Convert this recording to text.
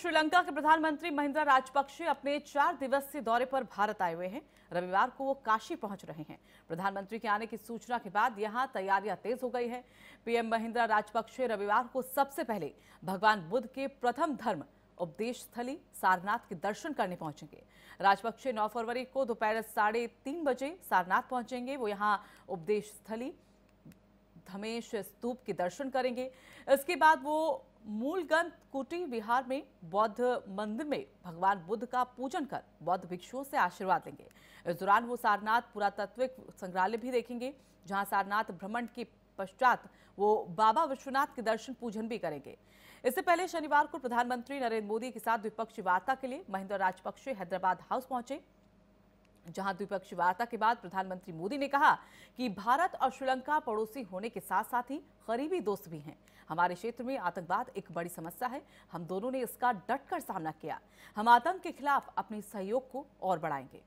श्रीलंका के प्रधानमंत्री महिंद्रा राजपक्षे अपने चार दिवसीय दौरे पर भारत आए हुए हैं रविवार को वो काशी पहुंच रहे हैं प्रधानमंत्री के आने की सूचना के बाद यहां तैयारियां तेज हो गई हैं पीएम महिंद्रा राजपक्षे रविवार को सबसे पहले भगवान बुद्ध के प्रथम धर्म उपदेश स्थली सारनाथ के दर्शन करने पहुंचेंगे राजपक्षे 9 फरवरी को दोपहर साढ़े तीन बजे सारनाथ पहुंचेंगे वो यहाँ उपदेश स्थली धमेश स्तूप के दर्शन करेंगे इसके बाद वो मूलगंज कुटी बिहार में बौद्ध मंदिर में भगवान बुद्ध का पूजन कर बौद्ध भिक्षुओं से आशीर्वाद लेंगे इस दौरान वो सारनाथ पुरातत्विक संग्रहालय भी देखेंगे जहां सारनाथ भ्रमण के पश्चात वो बाबा विश्वनाथ के दर्शन पूजन भी करेंगे इससे पहले शनिवार को प्रधानमंत्री नरेंद्र मोदी के साथ द्विपक्षीय वार्ता के लिए महिंद्र राजपक्षे हैदराबाद हाउस पहुंचे जहां द्विपक्षीय वार्ता के बाद प्रधानमंत्री मोदी ने कहा कि भारत और श्रीलंका पड़ोसी होने के साथ साथ ही करीबी दोस्त भी हैं हमारे क्षेत्र में आतंकवाद एक बड़ी समस्या है हम दोनों ने इसका डटकर सामना किया हम आतंक के खिलाफ अपने सहयोग को और बढ़ाएंगे